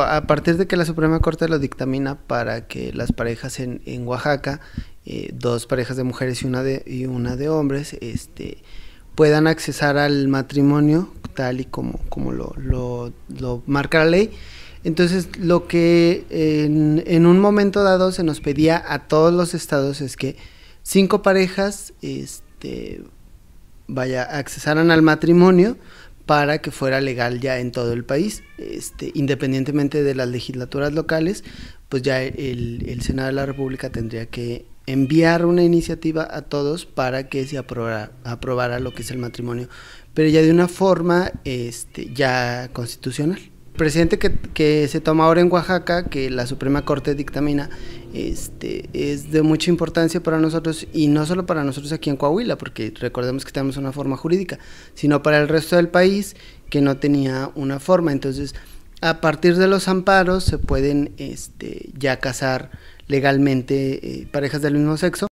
A partir de que la Suprema Corte lo dictamina para que las parejas en, Oaxaca, eh, dos parejas de mujeres y una de, y una de hombres, este, puedan accesar al matrimonio tal y como, lo, marca la ley. Entonces, lo que en, un momento dado se nos pedía a todos los estados es que cinco parejas este, vaya, accesaran al matrimonio para que fuera legal ya en todo el país, este, independientemente de las legislaturas locales, pues ya el, Senado de la República tendría que enviar una iniciativa a todos para que se aprobara, aprobara lo que es el matrimonio, pero ya de una forma este, ya constitucional presidente que, se toma ahora en Oaxaca, que la Suprema Corte dictamina, este, es de mucha importancia para nosotros y no solo para nosotros aquí en Coahuila, porque recordemos que tenemos una forma jurídica, sino para el resto del país que no tenía una forma. Entonces, a partir de los amparos se pueden este, ya casar legalmente eh, parejas del mismo sexo.